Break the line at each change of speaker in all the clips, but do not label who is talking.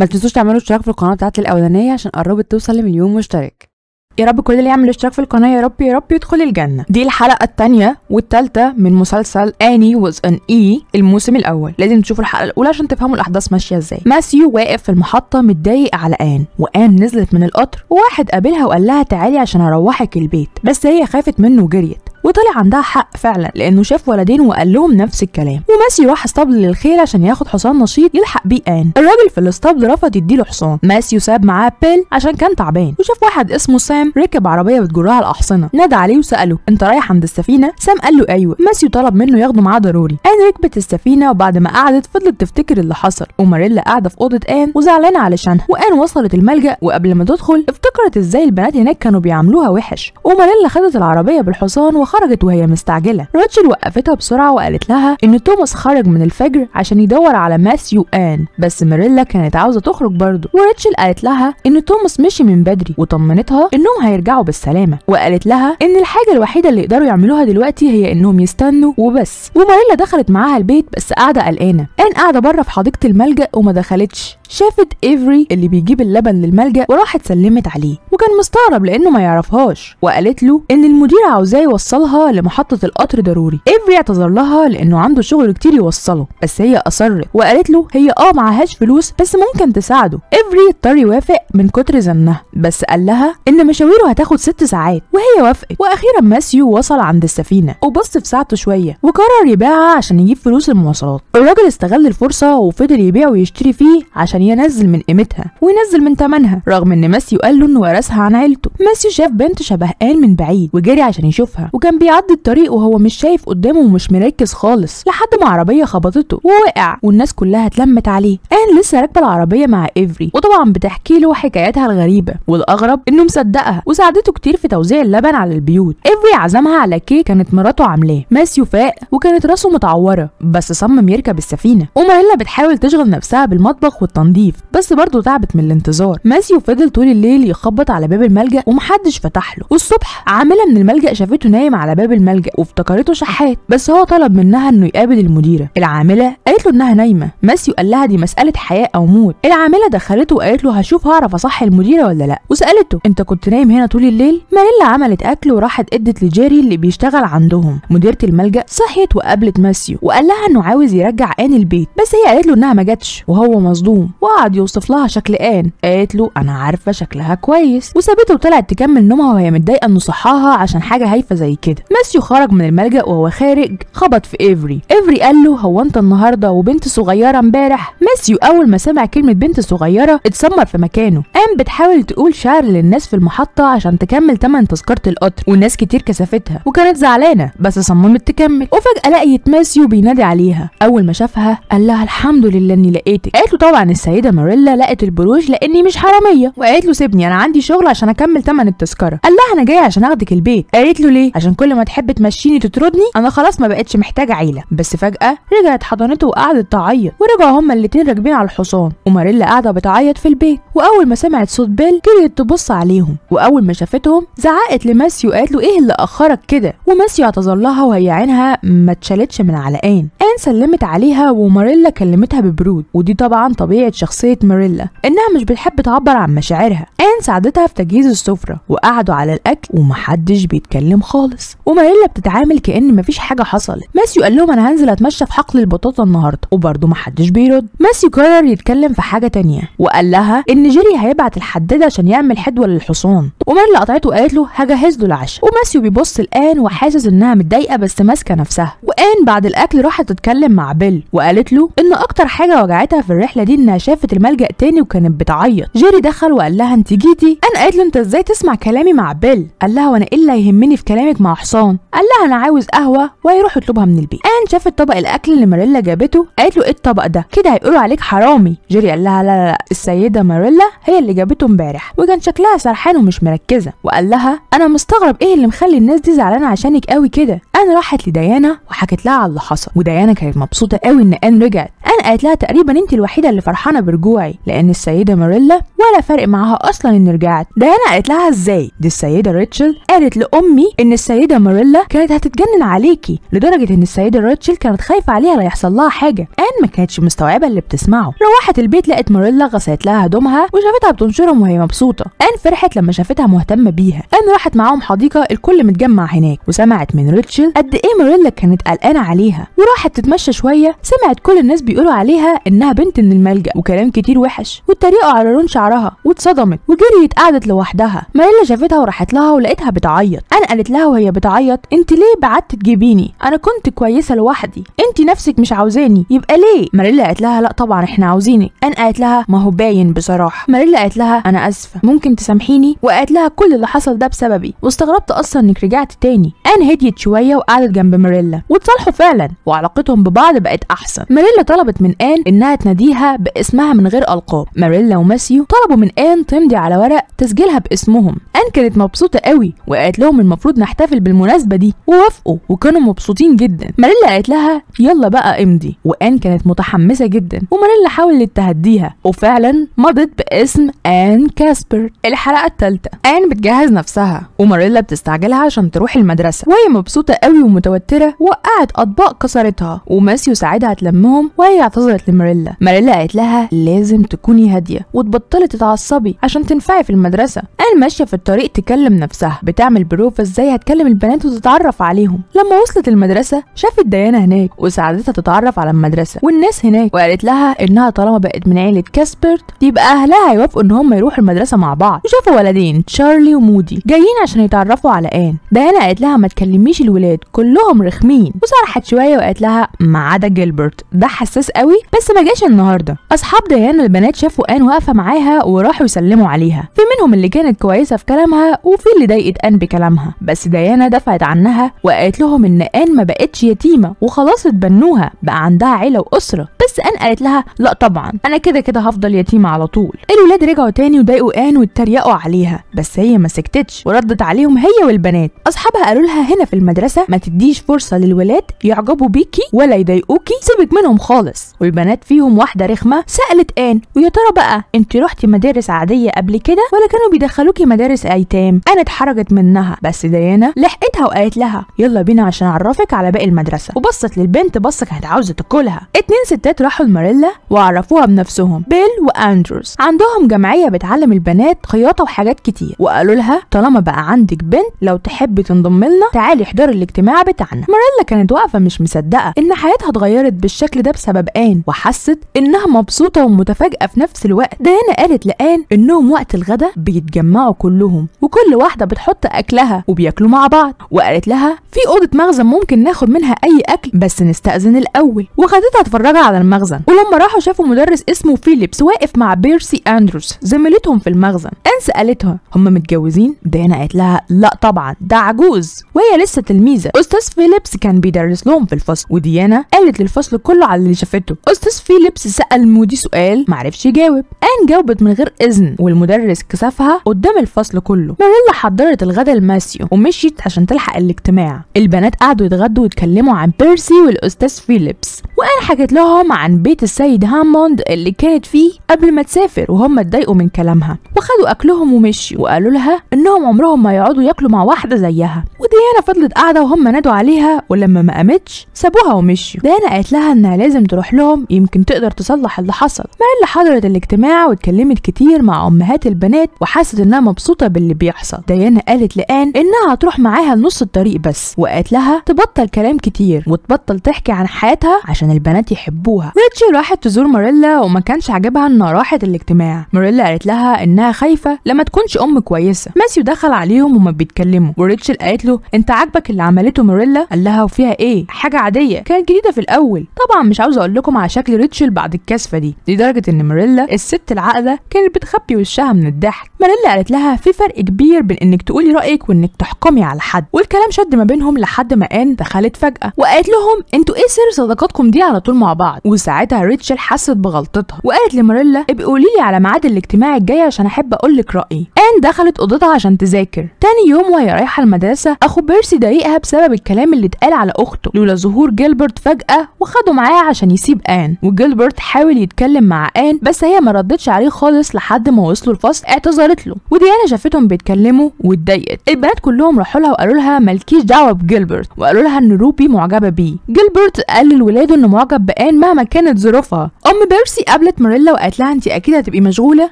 ما تنسوش تعملوا اشتراك في القناه بتاعتي الاولانيه عشان قربت توصل لمليون مشترك يا رب كل اللي يعمل اشتراك في القناه يا رب يا رب يدخل الجنه دي الحلقه الثانيه والثالثه من مسلسل اني واز ان اي الموسم الاول لازم تشوفوا الحلقه الاولى عشان تفهموا الاحداث ماشيه ازاي ماسيو واقف في المحطه متضايق على ان وان نزلت من القطر وواحد قابلها وقال لها تعالي عشان اروحك البيت بس هي خافت منه وجريت وطلع عندها حق فعلا لانه شاف ولدين وقال لهم نفس الكلام وماسي راح اسطبل للخيل عشان ياخد حصان نشيط يلحق بيه ان الراجل في الاسطبل رفض يديله حصان ماسي وساب معاه بيل عشان كان تعبان وشاف واحد اسمه سام ركب عربيه بتجرها الاحصنه نادى عليه وساله انت رايح عند السفينه سام قال له ايوه ماسي طلب منه ياخده معاه ضروري ان ركبت السفينه وبعد ما قعدت فضلت تفتكر اللي حصل وماريلا قاعده في اوضه ان وزعلانه علشانها وان وصلت الملجا وقبل ما تدخل افتكرت ازاي البنات هناك كانوا بيعاملوها وحش وماريلا خدت العربيه بالحصان فخرجت وهي مستعجله راتشل وقفتها بسرعه وقالت لها ان توماس خرج من الفجر عشان يدور على ماثيو ان بس ماريلا كانت عاوزه تخرج برضه وراتشل قالت لها ان توماس مشي من بدري وطمنتها انهم هيرجعوا بالسلامه وقالت لها ان الحاجه الوحيده اللي يقدروا يعملوها دلوقتي هي انهم يستنوا وبس وماريلا دخلت معاها البيت بس قاعده قلقانه ان قاعده بره في حديقه الملجا وما دخلتش شافت ايفري اللي بيجيب اللبن للملجأ وراحت سلمت عليه وكان مستغرب لانه ما يعرفهاش وقالت له ان المدير عاوزاه يوصلها لمحطة القطر ضروري ايفري اعتذر لها لانه عنده شغل كتير يوصله بس هي اصرت وقالت له هي اه معهاش فلوس بس ممكن تساعده ايفري اضطر يوافق من كتر زنها بس قال لها ان مشاويره هتاخد ست ساعات وهي وافقت واخيرا ماسيو وصل عند السفينة وبص في ساعته شوية وقرر يبيعها عشان يجيب فلوس المواصلات الراجل استغل الفرصة وفضل يبيع ويشتري فيه عشان عشان ينزل من قيمتها وينزل من ثمنها رغم ان ماسيو قال له انه ورثها عن عيلته ماسيو شاف بنت شبه آن من بعيد وجري عشان يشوفها وكان بيعدي الطريق وهو مش شايف قدامه ومش مركز خالص لحد ما عربيه خبطته ووقع والناس كلها اتلمت عليه آن لسه راكبه العربيه مع ايفري وطبعا بتحكي له حكاياتها الغريبه والاغرب انه مصدقها وساعدته كتير في توزيع اللبن على البيوت ايفري عزمها على كيك كانت مراته عاملاه ماسيو فاق وكانت راسه متعوره بس صمم يركب السفينه وماريلا بتحاول تشغل نفسها بالمطبخ والتنظيف التنظيف بس برضه تعبت من الانتظار ماسيو فضل طول الليل يخبط على باب الملجا ومحدش فتح له والصبح عامله من الملجا شافته نايم على باب الملجا وافتكرته شحات بس هو طلب منها انه يقابل المديره العامله قالت له انها نايمه ماسيو قال لها دي مساله حياه او موت العامله دخلته وقالت له هشوف هعرف اصحي المديره ولا لا وسالته انت كنت نايم هنا طول الليل ما الا عملت اكل وراحت ادت لجاري اللي بيشتغل عندهم مديره الملجا صحيت وقابلت ماسيو وقال لها انه عاوز يرجع ان البيت بس هي قالت له انها ما جاتش وهو مصدوم وقعد يوصف لها شكل آن قالت له أنا عارفة شكلها كويس وسابته وطلعت تكمل نومها وهي متضايقة إنه صحاها عشان حاجة هايفة زي كده ماسيو خرج من الملجأ وهو خارج خبط في إيفري إيفري قال له هو أنت النهاردة وبنت صغيرة امبارح ماسيو أول ما سمع كلمة بنت صغيرة اتسمر في مكانه قام بتحاول تقول شعر للناس في المحطة عشان تكمل تمن تذكرة القطر وناس كتير كسفتها وكانت زعلانة بس صممت تكمل وفجأة لقيت ماسيو بينادي عليها أول ما شافها قال لها الحمد لله إني لقيتك قالت له طبعا السلام السيده ماريلا لقت البروج لاني مش حراميه وقالت له سيبني انا عندي شغل عشان اكمل تمن التذكره قال لها انا جايه عشان اخدك البيت قالت له ليه عشان كل ما تحب تمشيني تطردني انا خلاص ما بقتش محتاجه عيله بس فجاه رجعت حضنته وقعدت تعيط ورجعوا هما الاتنين راكبين على الحصان وماريلا قاعده بتعيط في البيت واول ما سمعت صوت بيل جريت تبص عليهم واول ما شافتهم زعقت لماسيو وقالت له ايه اللي اخرك كده وماسيو اعتذر لها وهي عينها ما اتشالتش من علقان جان سلمت عليها وماريلا كلمتها ببرود ودي طبعا طبيعة شخصية ماريلا إنها مش بتحب تعبر عن مشاعرها آن ساعدتها في تجهيز السفرة وقعدوا على الأكل ومحدش بيتكلم خالص وماريلا بتتعامل كأن مفيش حاجة حصلت ماسيو قال لهم أنا هنزل أتمشى في حقل البطاطا النهاردة وبرده محدش بيرد ماسيو قرر يتكلم في حاجة تانية وقال لها إن جيري هيبعت الحداد عشان يعمل حدوة للحصان وماريلا قطعته وقالت له هجهز له العشاء وماسيو بيبص الآن وحاسس إنها متضايقة بس ماسكة نفسها وآن بعد الأكل راحت بتتكلم مع بيل وقالت له ان اكتر حاجه وجعتها في الرحله دي انها شافت الملجا تاني وكانت بتعيط جيري دخل وقال لها انت جيتي انا قالت له انت ازاي تسمع كلامي مع بيل قال لها وانا ايه اللي يهمني في كلامك مع حصان قال لها انا عاوز قهوه وهيروح يطلبها من البيت ان شافت طبق الاكل اللي ماريلا جابته قالت له ايه الطبق ده كده هيقولوا عليك حرامي جيري قال لها لا لا, لا. السيده ماريلا هي اللي جابته امبارح وكان شكلها سرحان ومش مركزه وقال لها انا مستغرب ايه اللي مخلي الناس دي زعلانه عشانك قوي كده انا راحت لديانا وحكت لها على اللي حصل وديانا انا كانت مبسوطه قوي ان ان رجعت انا قالت لها تقريبا انت الوحيده اللي فرحانه برجوعي لان السيده ماريلا ولا فرق معاها اصلا ان رجعت ديانا قالت لها ازاي دي السيده ريتشل قالت لامي ان السيده ماريلا كانت هتتجنن عليكي لدرجه ان السيده ريتشل كانت خايفه عليها لا يحصل لها حاجه ان ما كانتش مستوعبه اللي بتسمعه روحت البيت لقت ماريلا غسلت لها هدومها وشافتها بتنشرهم وهي مبسوطه ان فرحت لما شافتها مهتمه بيها ان راحت معاهم حديقه الكل متجمع هناك وسمعت من ريتشل قد ايه ماريلا كانت قلقانه عليها وراحت تتمشى شويه سمعت كل الناس بيقولوا عليها انها بنت من الملجا وكلام كتير وحش واتريقوا على رون شعر شعرها واتصدمت وجريت قعدت لوحدها ماريلا شافتها وراحت لها ولقيتها بتعيط انا قالت لها وهي بتعيط انت ليه بعدت تجيبيني انا كنت كويسه لوحدي انت نفسك مش عاوزاني يبقى ليه ماريلا قالت لها لا طبعا احنا عاوزينك انا قالت لها ما هو باين بصراحه ماريلا قالت لها انا اسفه ممكن تسامحيني وقالت لها كل اللي حصل ده بسببي واستغربت اصلا انك رجعت تاني انا هديت شويه وقعدت جنب ماريلا واتصالحوا فعلا وعلاقتهم ببعض بقت احسن ماريلا طلبت من ان انها تناديها باسمها من غير القاب ماريلا وماسيو طلبوا من آن تمضي على ورق تسجيلها باسمهم آن كانت مبسوطة قوي وقالت لهم المفروض نحتفل بالمناسبة دي ووافقوا وكانوا مبسوطين جدا ماريلا قالت لها يلا بقى امضي وآن كانت متحمسة جدا وماريلا حاولت تهديها وفعلا مضت باسم آن كاسبر الحلقة الثالثة آن بتجهز نفسها وماريلا بتستعجلها عشان تروح المدرسة وهي مبسوطة قوي ومتوترة وقعت أطباق كسرتها وماسيو ساعدها تلمهم وهي اعتذرت لماريلا ماريلا قالت لها لازم تكوني هادية وتبطلي تتعصبي عشان تنفعي في المدرسه قال ماشيه في الطريق تكلم نفسها بتعمل بروف ازاي هتكلم البنات وتتعرف عليهم لما وصلت المدرسه شافت ديانا هناك وساعدتها تتعرف على المدرسه والناس هناك وقالت لها انها طالما بقت من عيله كاسبرت يبقى اهلها هيوافقوا ان هم يروحوا المدرسه مع بعض وشافوا ولدين تشارلي ومودي جايين عشان يتعرفوا على ان ديانا قالت لها ما تكلميش الولاد كلهم رخمين وصرحت شويه وقالت لها ما عدا جيلبرت ده حساس قوي بس ما جاش النهارده اصحاب ديانا البنات شافوا ان واقفه معاها وراحوا يسلموا عليها في منهم اللي كانت كويسه في كلامها وفي اللي ضايقت ان بكلامها بس ديانا دفعت عنها وقالت لهم ان ان ما بقتش يتيمه وخلاص اتبنوها بقى عندها عيله واسره بس ان قالت لها لا طبعا انا كده كده هفضل يتيمه على طول الولاد رجعوا تاني وضايقوا ان واتريقوا عليها بس هي ما سكتتش وردت عليهم هي والبنات اصحابها قالوا لها هنا في المدرسه ما تديش فرصه للولاد يعجبوا بيكي ولا يضايقوكي سيبك منهم خالص والبنات فيهم واحده رخمه سالت ان ويا ترى بقى انت رحتي مدارس عاديه قبل كده ولا كانوا بيدخلوكي مدارس ايتام انا اتحرجت منها بس ديانا لحقتها وقالت لها يلا بينا عشان اعرفك على باقي المدرسه وبصت للبنت بصه كانت عاوزه تاكلها اتنين ستات راحوا لماريلا وعرفوها بنفسهم بيل واندروز عندهم جمعيه بتعلم البنات خياطه وحاجات كتير وقالوا لها طالما بقى عندك بنت لو تحبي تنضم لنا تعالي احضري الاجتماع بتاعنا ماريلا كانت واقفه مش مصدقه ان حياتها اتغيرت بالشكل ده بسبب ان وحست انها مبسوطه ومتفاجئه في نفس الوقت ديانا قالت قالت لآن إنهم وقت الغدا بيتجمعوا كلهم وكل واحدة بتحط أكلها وبياكلوا مع بعض وقالت لها في أوضة مخزن ممكن ناخد منها أي أكل بس نستأذن الأول وخدتها اتفرجها على المخزن ولما راحوا شافوا مدرس اسمه فيليبس واقف مع بيرسي أندروس زميلتهم في المخزن آن سألتها هم متجوزين؟ ديانا قالت لها لا طبعا ده عجوز وهي لسه تلميذة أستاذ فيليبس كان بيدرس لهم في الفصل وديانا قالت للفصل كله على اللي شافته أستاذ فيليبس سأل مودي سؤال معرفش يجاوب آن جاوبت وقعت من غير اذن والمدرس كسفها قدام الفصل كله ماريلا حضرت الغدا لماسيو ومشيت عشان تلحق الاجتماع البنات قعدوا يتغدوا ويتكلموا عن بيرسي والاستاذ فيليبس وانا حكيت لهم عن بيت السيد هاموند اللي كانت فيه قبل ما تسافر وهم اتضايقوا من كلامها وخدوا اكلهم ومشيوا وقالوا لها انهم عمرهم ما يقعدوا ياكلوا مع واحده زيها وديانا فضلت قاعده وهم نادوا عليها ولما ما قامتش سابوها ومشيوا ديانا قالت لها انها لازم تروح لهم يمكن تقدر تصلح اللي حصل اللي حضرت الاجتماع واتكلمت اتكلمت كتير مع امهات البنات وحست انها مبسوطه باللي بيحصل ديانا قالت لان انها هتروح معاها لنص الطريق بس وقالت لها تبطل كلام كتير وتبطل تحكي عن حياتها عشان البنات يحبوها ريتشي راحت تزور ماريلا وما كانش عاجبها انها راحت الاجتماع ماريلا قالت لها انها خايفه لما تكونش ام كويسه ماسيو دخل عليهم وما بيتكلموا وريتشل قالت له انت عاجبك اللي عملته ماريلا قال لها وفيها ايه حاجه عاديه كانت جديده في الاول طبعا مش عاوزه اقول لكم على شكل ريتشل بعد الكثفه دي لدرجه ان ماريلا الست العاقله كانت بتخبي وشها من الضحك مانيلا قالت لها في فرق كبير بين انك تقولي رايك وانك تحكمي على حد والكلام شد ما بينهم لحد ما ان دخلت فجاه وقالت لهم انتوا ايه سر صداقتكم دي على طول مع بعض وساعتها ريتشل حست بغلطتها وقالت لماريلا ابقي قولي لي على ميعاد الاجتماع الجاي عشان احب اقول لك رايي ان دخلت اوضتها عشان تذاكر تاني يوم وهي رايحه المدرسه اخو بيرسي ضايقها بسبب الكلام اللي اتقال على اخته لولا ظهور جيلبرت فجاه وخده معاه عشان يسيب ان وجيلبرت حاول يتكلم مع ان بس هي ما ردتش عليه خالص خالص لحد ما وصلوا الفصل اعتذرت له وديانا شافتهم بيتكلموا واتضايقت البنات كلهم راحوا لها وقالوا لها مالكيش دعوه بجيلبرت وقالوا لها ان روبي معجبه بيه جيلبرت قال للولاد انه معجب بان مهما كانت ظروفها ام بيرسي قابلت ماريلا وقالت لها انت اكيد هتبقي مشغوله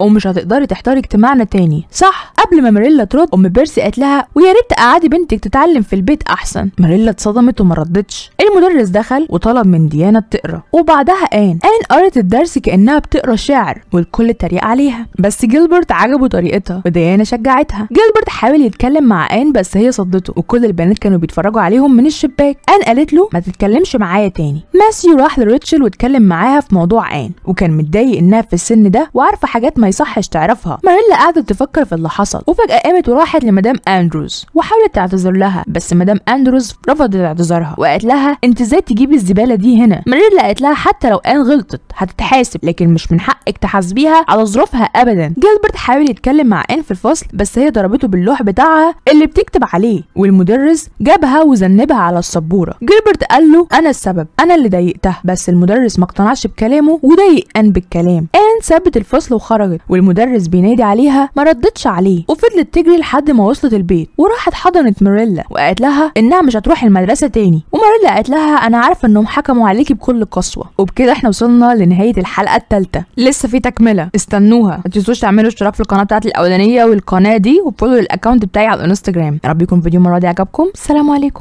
ومش هتقدري تحضري اجتماعنا تاني صح قبل ما ماريلا ترد ام بيرسي قالت لها ويا ريت تقعدي بنتك تتعلم في البيت احسن ماريلا اتصدمت وما ردتش المدرس دخل وطلب من ديانا تقرا وبعدها ان ان قرت الدرس كانها بتقرا شعر والكل تريق عليها بس جيلبرت عجبه طريقتها وديانا شجعتها جيلبرت حاول يتكلم مع ان بس هي صدته وكل البنات كانوا بيتفرجوا عليهم من الشباك ان قالت له ما تتكلمش معايا تاني ماسيو راح لريتشل واتكلم معاها في موضوع ان وكان متضايق انها في السن ده وعارفه حاجات ما يصحش تعرفها ماريلا قعدت تفكر في اللي حصل وفجاه قامت وراحت لمدام اندروز وحاولت تعتذر لها بس مدام اندروز رفضت اعتذارها وقالت لها انت ازاي تجيبي الزباله دي هنا ماريلا قالت لها حتى لو ان غلطت هتتحاسب لكن مش من حقك تحاسبيها على ظروفها ابدا جيلبرت حاول يتكلم مع ان في الفصل بس هي ضربته باللوح بتاعها اللي بتكتب عليه والمدرس جابها وذنبها على السبوره جيلبرت قال له انا السبب انا اللي ضايقتها بس المدرس ما اقتنعش بكلامه وضايق ان بالكلام ان سابت الفصل وخرجت والمدرس بينادي عليها ما ردتش عليه وفضلت تجري لحد ما وصلت البيت وراحت حضنت ماريلا وقالت لها انها مش هتروح المدرسه تاني وماريلا قالت لها انا عارفه انهم حكموا عليكي بكل قسوه وبكده احنا وصلنا لنهايه الحلقه الثالثه لسه في تكمله استنى استنوها ما تنسوش تعملوا اشتراك في القناه بتاعتي الاولانيه والقناه دي وفولو الاكونت بتاعي على الانستجرام يا رب يكون الفيديو المره دي عجبكم سلام عليكم